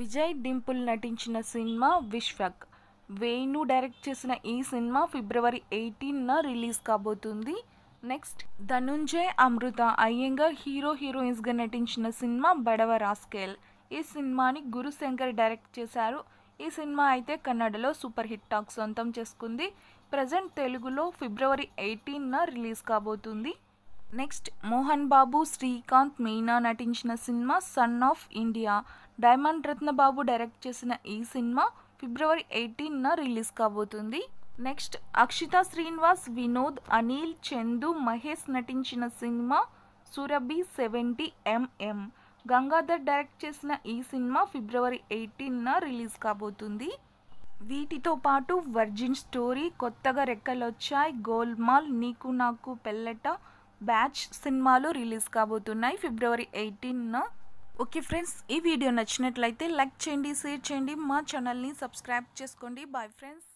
విజయ్ డింపుల్ నటించిన cinema Vishwak Venu direct చేసిన ఈ సినిమా ఫిబ్రవరి ఎయిటీన్న రిలీజ్ కాబోతుంది నెక్స్ట్ ధనుంజయ్ అమృత అయ్యంగర్ హీరో హీరోయిన్స్గా నటించిన సినిమా బడవ రాస్కేల్ ఈ సినిమాని గురుశంకర్ డైరెక్ట్ చేశారు ఈ సినిమా అయితే కన్నడలో సూపర్ హిట్ టాక్ సొంతం చేసుకుంది ప్రజెంట్ తెలుగులో ఫిబ్రవరి ఎయిటీన్న రిలీజ్ కాబోతుంది నెక్స్ట్ మోహన్ బాబు శ్రీకాంత్ మీనా నటించిన cinema son of India diamond Ratnababu direct చేసిన ఈ సినిమా ఫిబ్రవరి ఎయిటీన్న రిలీజ్ కాబోతుంది నెక్స్ట్ అక్షిత శ్రీనివాస్ వినోద్ అనిల్ చందు మహేష్ నటించిన cinema Surabhi seventy MM Gangadhar direct చేసిన ఈ సినిమా ఫిబ్రవరి ఎయిటీన్న రిలీజ్ కాబోతుంది వీటితో పాటు వర్జిన్ స్టోరీ కొత్తగా రెక్కలొచ్చాయి గోల్మాల్ నీకు నాకు పెళ్ళట బ్యాచ్ సినిమాలు రిలీజ్ కాబోతున్నాయి ఫిబ్రవరి ఎయిటీన్ ఓకే ఫ్రెండ్స్ ఈ వీడియో నచ్చినట్లయితే లైక్ చేయండి షేర్ చేయండి మా ఛానల్ని సబ్స్క్రైబ్ చేసుకోండి బాయ్ ఫ్రెండ్స్